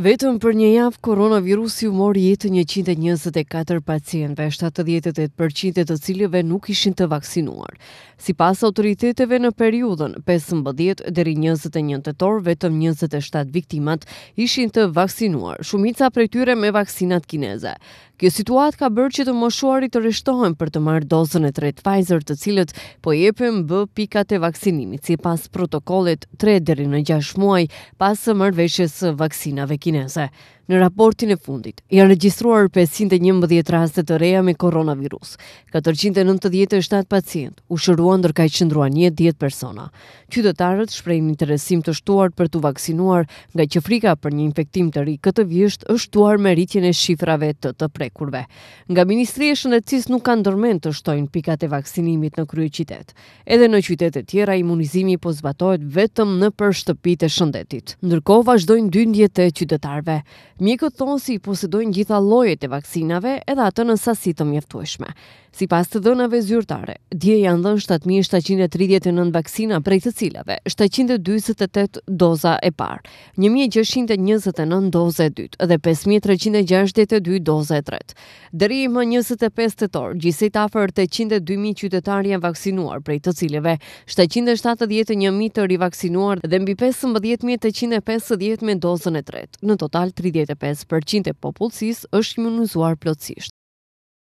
Vetëm për një javë koronavirusi u mori jetën 124 pacientëve, 78% të cilëve nuk ishin të vaksinuar. Sipas autoriteteve në periudhën 15 deri 21 tetor vetëm 27 viktimat ishin të vaksinuar, shumica prej tyre me vaksinat kineze. Kjo situatë ka bërë që të moshuarit të rishtohen për të marrë dozën e tretë Pfizer, të cilët po jepen B pikat e vaksinimit sipas protokollit 3 deri në 6 muaj pas së marrveshjes së vaksinave kineze në raportin e fundit, janë regjistruar 511 raste të reja me koronavirus. 497 pacient u shëruan ndërka i qëndrua 10 persona. Qytetarët shprejnë interesim të shtuar për të vaksinuar nga që frika për një infektim të ri këtë vjësht është shtuar me rritjen e shifrave të të prekurve. Nga Ministri e Shëndetsis nuk kanë dërmen të shtojnë pikat e vaksinimit në krye qytet. Edhe në qytet e tjera, imunizimi po zbatojt vetëm në për shtëpit e shëndetit. Ndërko vazhdojnë dy e qytetarve. Mjekët thonë si posidojnë gjitha lojet e vaksinave edhe atë në sasi të mjeftueshme. Si pas të dhënave zyrtare, dje janë dhënë 7.739 vakcina prej të cilave, 728 doza e parë, 1.629 doze e dytë dhe 5.362 doze e tretë. Dëri i më 25 të torë, gjisej të afer të 102.000 qytetar janë vaksinuar prej të cilave, 771.000 të rivaksinuar dhe mbi 15.850 me dozën e tretë, në total 30 95% e popullësisë është imunizuar plotësisht.